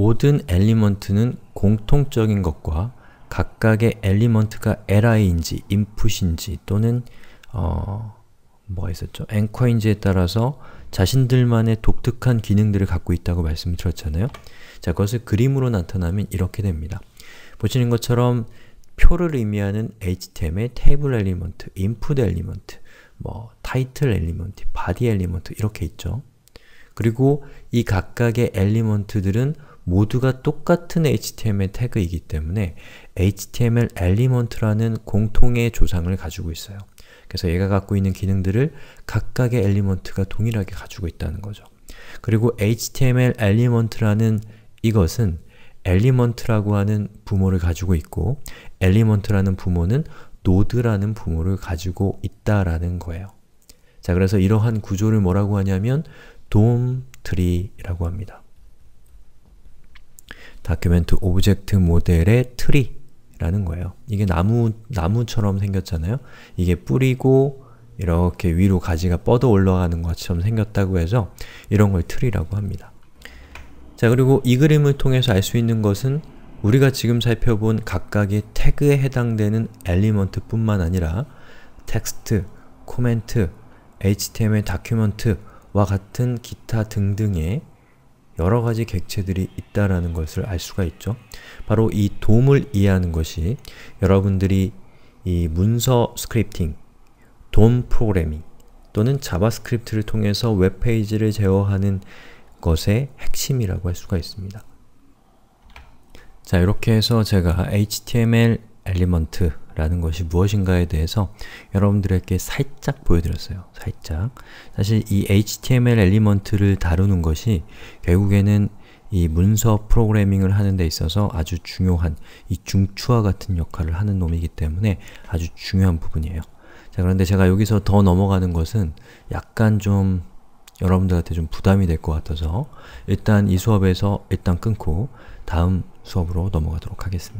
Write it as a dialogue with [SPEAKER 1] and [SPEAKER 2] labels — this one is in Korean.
[SPEAKER 1] 모든 엘리먼트는 공통적인 것과 각각의 엘리먼트가 li인지, input인지 또는 어, 뭐 했었죠? anchor인지에 따라서 자신들만의 독특한 기능들을 갖고 있다고 말씀드렸잖아요. 자, 그것을 그림으로 나타나면 이렇게 됩니다. 보시는 것처럼 표를 의미하는 html의 테이블 엘리먼트, 인풋 엘리먼트, 뭐 타이틀 엘리먼트, 바디 엘리먼트 이렇게 있죠. 그리고 이 각각의 엘리먼트들은 모두가 똑같은 HTML 태그이기 때문에 HTML 엘리먼트라는 공통의 조상을 가지고 있어요. 그래서 얘가 갖고 있는 기능들을 각각의 엘리먼트가 동일하게 가지고 있다는 거죠. 그리고 HTML 엘리먼트라는 이것은 엘리먼트라고 하는 부모를 가지고 있고 엘리먼트라는 부모는 노드라는 부모를 가지고 있다라는 거예요. 자, 그래서 이러한 구조를 뭐라고 하냐면 돔 트리라고 합니다. 다큐멘트 오브젝트 모델의 트리 라는 거예요. 이게 나무, 나무처럼 생겼잖아요. 이게 뿌리고 이렇게 위로 가지가 뻗어 올라가는 것처럼 생겼다고 해서 이런 걸 트리라고 합니다. 자 그리고 이 그림을 통해서 알 수 있는 것은 우리가 지금 살펴본 각각의 태그에 해당되는 엘리먼트 뿐만 아니라 텍스트, 코멘트, HTML 다큐먼트와 같은 기타 등등의 여러 가지 객체들이 있다라는 것을 알 수가 있죠. 바로 이 돔을 이해하는 것이 여러분들이 이 문서 스크립팅, 돔 프로그래밍 또는 자바스크립트를 통해서 웹페이지를 제어하는 것의 핵심이라고 할 수가 있습니다. 자, 이렇게 해서 제가 html 엘리먼트 라는 것이 무엇인가에 대해서 여러분들에게 살짝 보여드렸어요. 살짝. 사실 이 HTML 엘리먼트를 다루는 것이 결국에는 이 문서 프로그래밍을 하는 데 있어서 아주 중요한 이 중추와 같은 역할을 하는 놈이기 때문에 아주 중요한 부분이에요. 자, 그런데 제가 여기서 더 넘어가는 것은 약간 좀 여러분들한테 좀 부담이 될 것 같아서 일단 이 수업에서 일단 끊고 다음 수업으로 넘어가도록 하겠습니다.